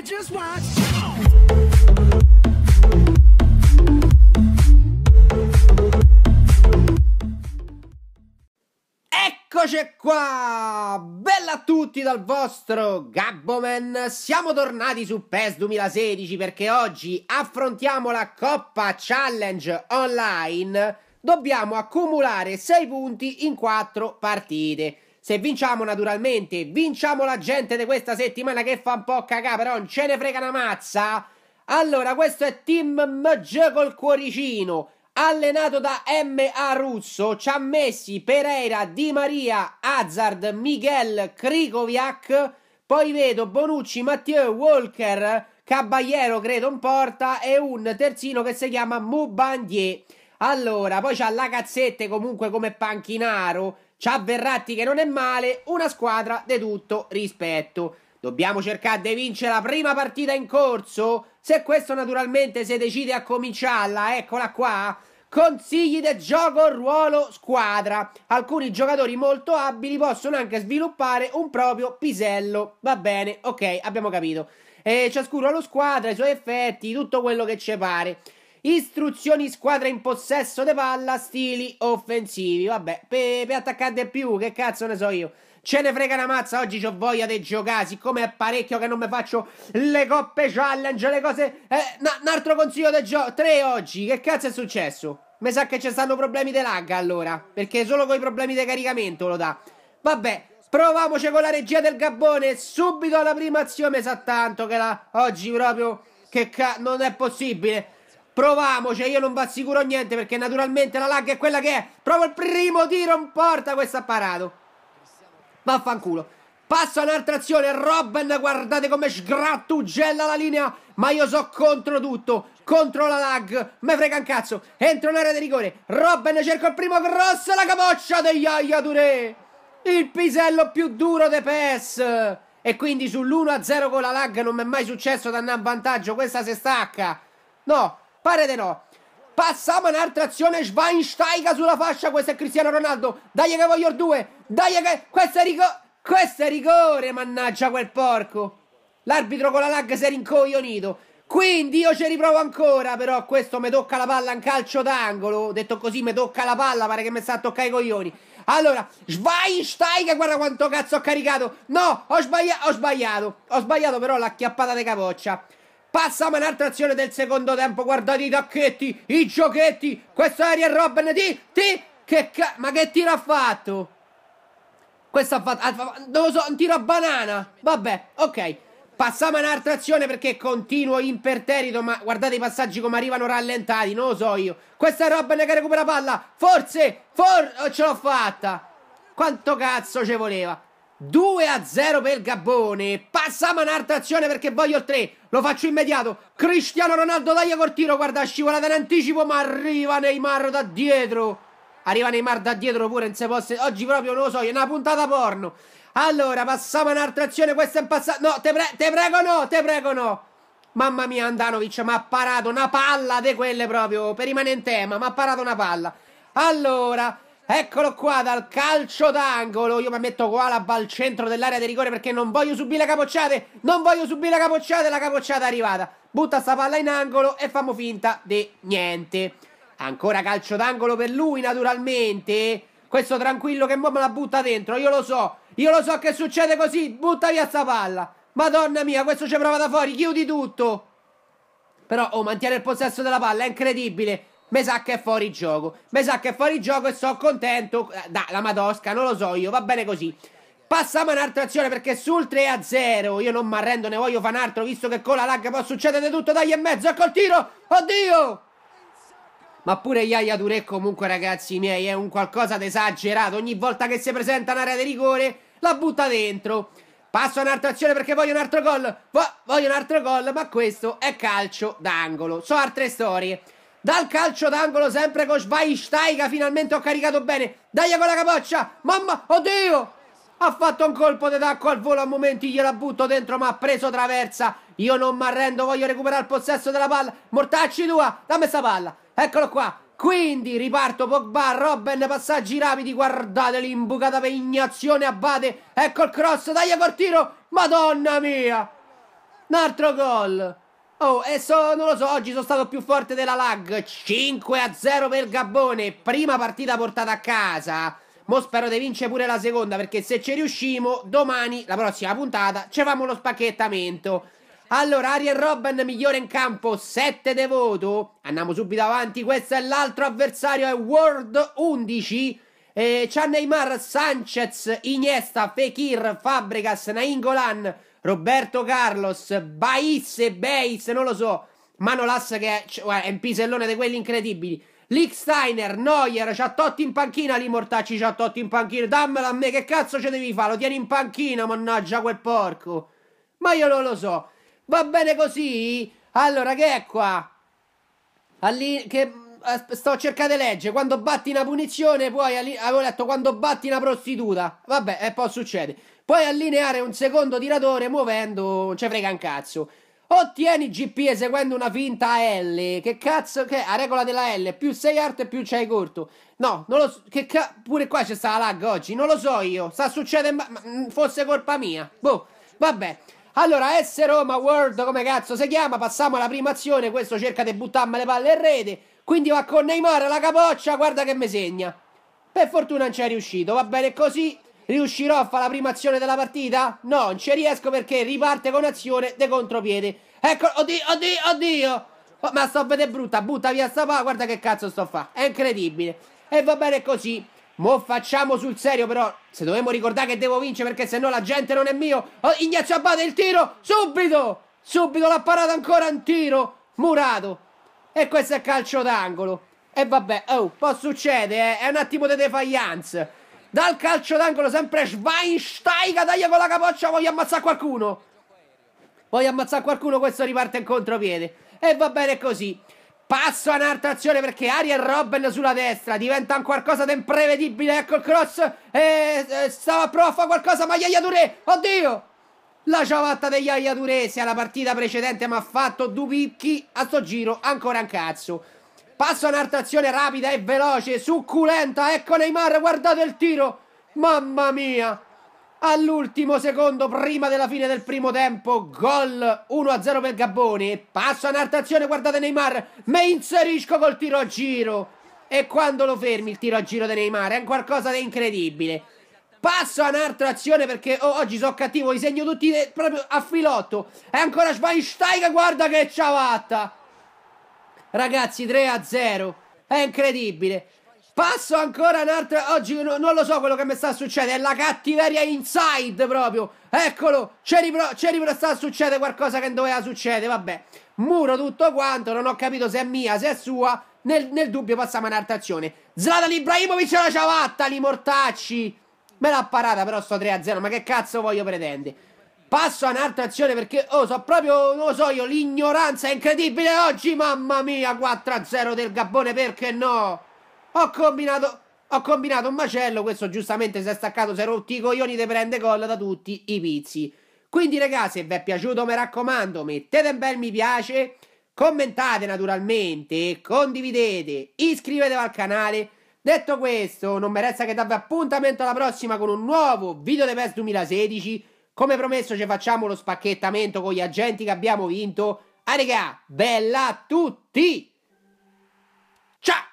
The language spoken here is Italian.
could just watch. Eccoci qua! Bella a tutti dal vostro Gabboman! Siamo tornati su PES 2016 perché oggi affrontiamo la Coppa Challenge Online. Dobbiamo accumulare 6 punti in 4 partite. Se vinciamo, naturalmente, vinciamo la gente di questa settimana che fa un po' cagà, però non ce ne frega una mazza. Allora, questo è Team MG col cuoricino, allenato da M.A. Russo. Ci ha messi Pereira, Di Maria, Hazard, Miguel, Krikoviak. Poi vedo Bonucci, Matteo Walker, Caballero, credo, in porta e un terzino che si chiama Mubandier. Allora, poi c'ha la Lagazzette comunque come panchinaro. C'ha Verratti che non è male, una squadra di tutto rispetto. Dobbiamo cercare di vincere la prima partita in corso? Se questo naturalmente si decide a cominciarla, eccola qua. Consigli del gioco ruolo squadra. Alcuni giocatori molto abili possono anche sviluppare un proprio pisello. Va bene, ok, abbiamo capito. E ciascuno ha lo squadra, i suoi effetti, tutto quello che ci pare. Istruzioni squadra in possesso de palla, stili offensivi. Vabbè, per pe attaccare più, che cazzo ne so io. Ce ne frega una mazza, oggi ho voglia di giocare, siccome è parecchio che non mi faccio le coppe challenge, le cose... Eh, un altro consiglio del gioco, tre oggi, che cazzo è successo? Mi sa che ci stanno problemi di lag allora, perché solo con i problemi di caricamento lo dà. Vabbè, provamoci con la regia del Gabbone, subito alla prima azione, mi sa tanto che la... oggi proprio... che cazzo... non è possibile... Proviamoci, cioè, io non vi assicuro niente perché naturalmente la lag è quella che è. Provo il primo tiro in porta questo apparato. Vaffanculo. Passa un'altra azione, Robben, guardate come sgrattugella la linea, ma io so contro tutto, contro la lag, me frega un cazzo, entro in area di rigore, Robben cerco il primo cross, la capoccia degli Yaya Touré, il pisello più duro de PES, e quindi sull'1-0 con la lag non mi è mai successo da andare a vantaggio, questa si stacca, no, Pare di no. Passiamo un'altra azione Schweinsteiger sulla fascia. Questo è Cristiano Ronaldo. Dai che voglio il 2. Dai che... Questo è rigore. Questo è rigore, mannaggia quel porco. L'arbitro con la lag si è rincoglionito. Quindi io ci riprovo ancora, però questo mi tocca la palla in calcio d'angolo. Detto così, mi tocca la palla, pare che mi sta a toccare i coglioni. Allora, Schweinsteiger, guarda quanto cazzo ho caricato. No, ho sbagliato, ho sbagliato. Ho sbagliato però l'acchiappata di capoccia. Passiamo un'altra azione del secondo tempo. Guardate i tacchetti, i giochetti. Questo è Ariel Robben. di. ti, che ca- ma che tiro ha fatto? Questo ha fatto. Non lo so, un tiro a banana. Vabbè, ok. Passiamo un'altra azione perché continuo imperterrito. Ma guardate i passaggi come arrivano rallentati. Non lo so io. Questa è Robben che recupera palla. Forse, for- ce l'ho fatta. Quanto cazzo ci voleva? 2 a 0 per Gabone. Passiamo un'altra azione perché voglio il 3. Lo faccio immediato. Cristiano Ronaldo taglia col tiro. Guarda, scivolata in anticipo, ma arriva Neymar da dietro. Arriva Neymar da dietro pure. Non si possa... Oggi proprio non lo so, è una puntata porno. Allora, passiamo un'altra azione. Questa è un passaggio. No, te, pre... te, prego no, te prego no. Mamma mia, Andanovic, ma ha parato una palla di quelle proprio. Per rimanere in tema, ma ha parato una palla. Allora... Eccolo qua dal calcio d'angolo. Io mi metto qua la al centro dell'area di rigore perché non voglio subire capocciate. Non voglio subire capocciate. La capocciata è arrivata. Butta sta palla in angolo e famo finta di niente. Ancora calcio d'angolo per lui, naturalmente. Questo tranquillo che mo me la butta dentro. Io lo so. Io lo so che succede così. Butta via sta palla. Madonna mia, questo ci prova da fuori. Chiudi tutto. Però, oh, mantiene il possesso della palla. È incredibile mi sa che è fuori gioco. Mi sa che è fuori gioco e sono contento. Eh, da, la Madosca, non lo so io, va bene così. Passiamo un'altra azione perché sul 3-0 io non mi arrendo, ne voglio fare un altro, visto che con la lag può succedere tutto. Dai e mezzo, e col tiro, oddio! Ma pure Iaia Touré comunque ragazzi miei è un qualcosa d'esagerato. Ogni volta che si presenta un'area di rigore la butta dentro. Passo un'altra azione perché voglio un altro gol. Vo voglio un altro gol, ma questo è calcio d'angolo. So altre storie. Dal calcio d'angolo sempre con Schweinsteiger finalmente ho caricato bene. Dai con la capoccia, mamma, oddio! Ha fatto un colpo di tacco al volo, a momenti gliela butto dentro, ma ha preso traversa. Io non mi arrendo, voglio recuperare il possesso della palla. Mortacci tua, dammi sta palla. Eccolo qua, quindi riparto Pogba, Robben, passaggi rapidi, guardate l'imbucata pegnazione Abate, ecco il cross, Dai col tiro, madonna mia! Un altro gol! Oh, e so, non lo so, oggi sono stato più forte della lag. 5 a 0 per Gabbone, prima partita portata a casa. Mo spero di vincere pure la seconda, perché se ci riuscimo, domani, la prossima puntata, ci famo lo spacchettamento. Allora, Ariel Robben migliore in campo, 7 de voto. Andiamo subito avanti, questo è l'altro avversario, è World 11. Eh, C'ha Neymar, Sanchez, Iniesta, Fekir, Fabregas, Naingolan... Roberto Carlos, Baisse, Beis, non lo so. Manolas che è, cioè, è un pisellone di quelli incredibili. Lick Steiner, Neuer, c'ha Totti in panchina lì, Mortacci, c'ha Totti in panchina. Dammelo a me, che cazzo ce devi fare? Lo tieni in panchina, mannaggia quel porco. Ma io non lo so. Va bene così? Allora, che è qua? Allì, che eh, sto cercando legge quando batti una punizione poi avevo letto quando batti una prostituta vabbè e poi succede Puoi allineare un secondo tiratore muovendo, non ci frega un cazzo. Ottieni GP eseguendo una finta a L. Che cazzo che è? A regola della L. Più sei alto e più c'hai corto. No, non lo so. Che ca- pure qua c'è stata lag oggi. Non lo so io. Sta succedendo. ma, mm, fosse colpa mia. Boh. Vabbè. Allora, S Roma World, come cazzo si chiama? Passiamo alla prima azione. Questo cerca di buttarmi le palle in rete. Quindi va con Neymar alla capoccia. Guarda che mi segna. Per fortuna non ci è riuscito. Va bene così. Riuscirò a fare la prima azione della partita? No, non ci riesco perché riparte con azione de contropiede. Ecco, oddio, oddio, oddio. Oh, ma sto a vedendo brutta, butta via sta pa, guarda che cazzo sto a fa. È incredibile. E va bene così. Mo facciamo sul serio però, se dobbiamo ricordare che devo vincere perché se no la gente non è mio. Oh, Ignazio Abate il tiro, subito! Subito l'ha parato ancora un tiro, murato. E questo è calcio d'angolo. E vabbè, oh, può succedere, eh? è un attimo di defiance dal calcio d'angolo sempre Schweinsteiger taglia con la capoccia voglio ammazzare qualcuno voglio ammazzare qualcuno questo riparte in contropiede e va bene così passo a un'altra azione perché Ariel Robben sulla destra diventa un qualcosa di imprevedibile ecco il cross e, e stava a prova a fare qualcosa ma Iaia Touré oddio la ciabatta degli Iaia Touré se alla partita precedente ma ha fatto due picchi a sto giro ancora un cazzo Passa un'artazione rapida e veloce, succulenta. Ecco Neymar, guardate il tiro. Mamma mia. All'ultimo secondo, prima della fine del primo tempo, gol 1-0 per Gabboni. Passa un'artazione, guardate Neymar. Me inserisco col tiro a giro. E quando lo fermi il tiro a giro di Neymar è un qualcosa di incredibile. Passa un'altra azione perché oh, oggi sono cattivo, li segno tutti eh, proprio a filotto. E ancora Schweinsteiger, guarda che ciabatta! Ragazzi, 3 a 0. È incredibile. Passo ancora un altro. Oggi no, non lo so quello che mi sta succedendo. È la cattiveria inside proprio. Eccolo. C'è ripro... ripro... sta succedere qualcosa che non doveva succedere. Vabbè. Muro tutto quanto. Non ho capito se è mia, se è sua. Nel, nel dubbio passiamo un'altra azione. Zlatan Ibrahimovic è una ciabatta, li mortacci. Me l'ha parata però sto 3 a 0. Ma che cazzo voglio pretendere? Passo a un'altra azione perché, oh, so proprio, non lo so io, l'ignoranza è incredibile oggi, mamma mia, 4-0 del Gabbone, perché no? Ho combinato, ho combinato un macello, questo giustamente si è staccato, si è rotto i coglioni, te prende colla da tutti i pizzi. Quindi, ragazzi, se vi è piaciuto, mi raccomando, mettete un bel mi piace, commentate naturalmente, condividete, iscrivetevi al canale. Detto questo, non mi resta che darvi appuntamento alla prossima con un nuovo video di PES 2016 come promesso ci facciamo lo spacchettamento con gli agenti che abbiamo vinto. Ah regà, bella a tutti! Ciao!